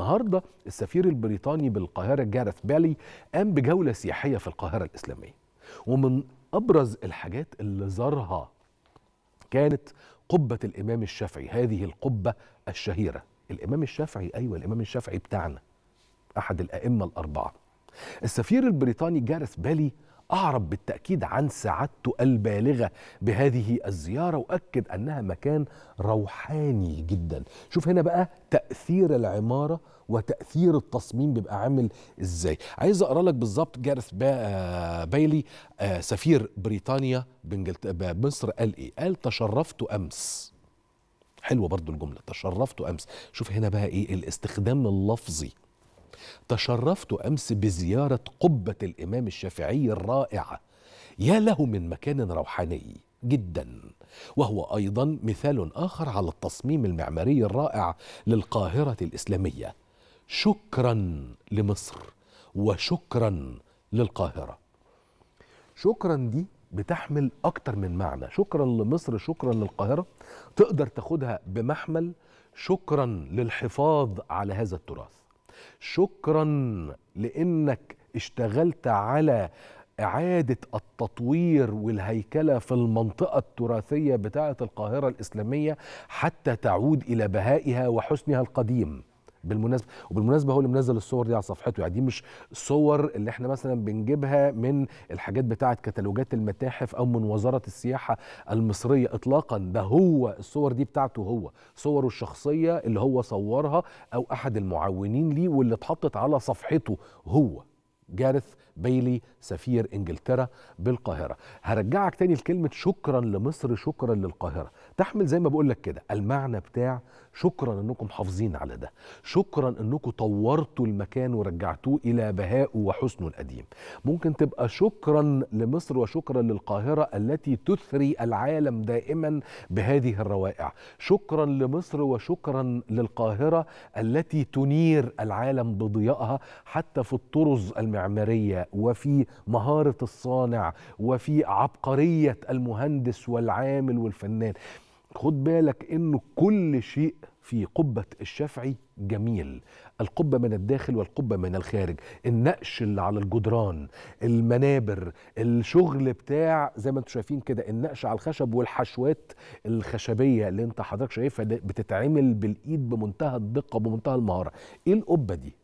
النهارده السفير البريطاني بالقاهره جارث بالي قام بجوله سياحيه في القاهره الاسلاميه ومن ابرز الحاجات اللي زارها كانت قبه الامام الشافعي هذه القبه الشهيره الامام الشافعي ايوه الامام الشافعي بتاعنا احد الائمه الاربعه السفير البريطاني جارث بالي أعرب بالتأكيد عن سعادته البالغة بهذه الزيارة وأكد أنها مكان روحاني جدا شوف هنا بقى تأثير العمارة وتأثير التصميم بيبقى عامل إزاي عايز أقرأ لك بالظبط جارث با... بايلي آه، سفير بريطانيا بمصر قال إيه قال تشرفت أمس حلوة برضو الجملة تشرفت أمس شوف هنا بقى إيه الاستخدام اللفظي تشرفت أمس بزيارة قبة الإمام الشافعي الرائعة يا له من مكان روحاني جدا وهو أيضا مثال آخر على التصميم المعماري الرائع للقاهرة الإسلامية شكرا لمصر وشكرا للقاهرة شكرا دي بتحمل أكتر من معنى شكرا لمصر شكرا للقاهرة تقدر تاخدها بمحمل شكرا للحفاظ على هذا التراث شكرا لانك اشتغلت على إعادة التطوير والهيكلة في المنطقة التراثية بتاعة القاهرة الإسلامية حتى تعود إلى بهائها وحسنها القديم بالمناسبه وبالمناسبه هو اللي منزل الصور دي على صفحته يعني دي مش صور اللي احنا مثلا بنجيبها من الحاجات بتاعه كتالوجات المتاحف او من وزاره السياحه المصريه اطلاقا ده هو الصور دي بتاعته هو صوره الشخصيه اللي هو صورها او احد المعاونين ليه واللي اتحطت على صفحته هو جارث بيلي سفير انجلترا بالقاهره هرجعك تاني لكلمه شكرا لمصر شكرا للقاهره تحمل زي ما بقول لك كده المعنى بتاع شكرا انكم حافظين على ده شكرا انكم طورتوا المكان ورجعتوه الى بهائه وحسنه القديم ممكن تبقى شكرا لمصر وشكرا للقاهره التي تثري العالم دائما بهذه الروائع شكرا لمصر وشكرا للقاهره التي تنير العالم بضيائها حتى في الطرز المعماريه وفي مهارة الصانع وفي عبقرية المهندس والعامل والفنان خد بالك انه كل شيء في قبة الشافعي جميل القبة من الداخل والقبة من الخارج النقش اللي على الجدران المنابر الشغل بتاع زي ما انتم شايفين كده النقش على الخشب والحشوات الخشبية اللي انت حضرتك شايفها بتتعمل بالإيد بمنتهى الدقة بمنتهى المهارة ايه القبة دي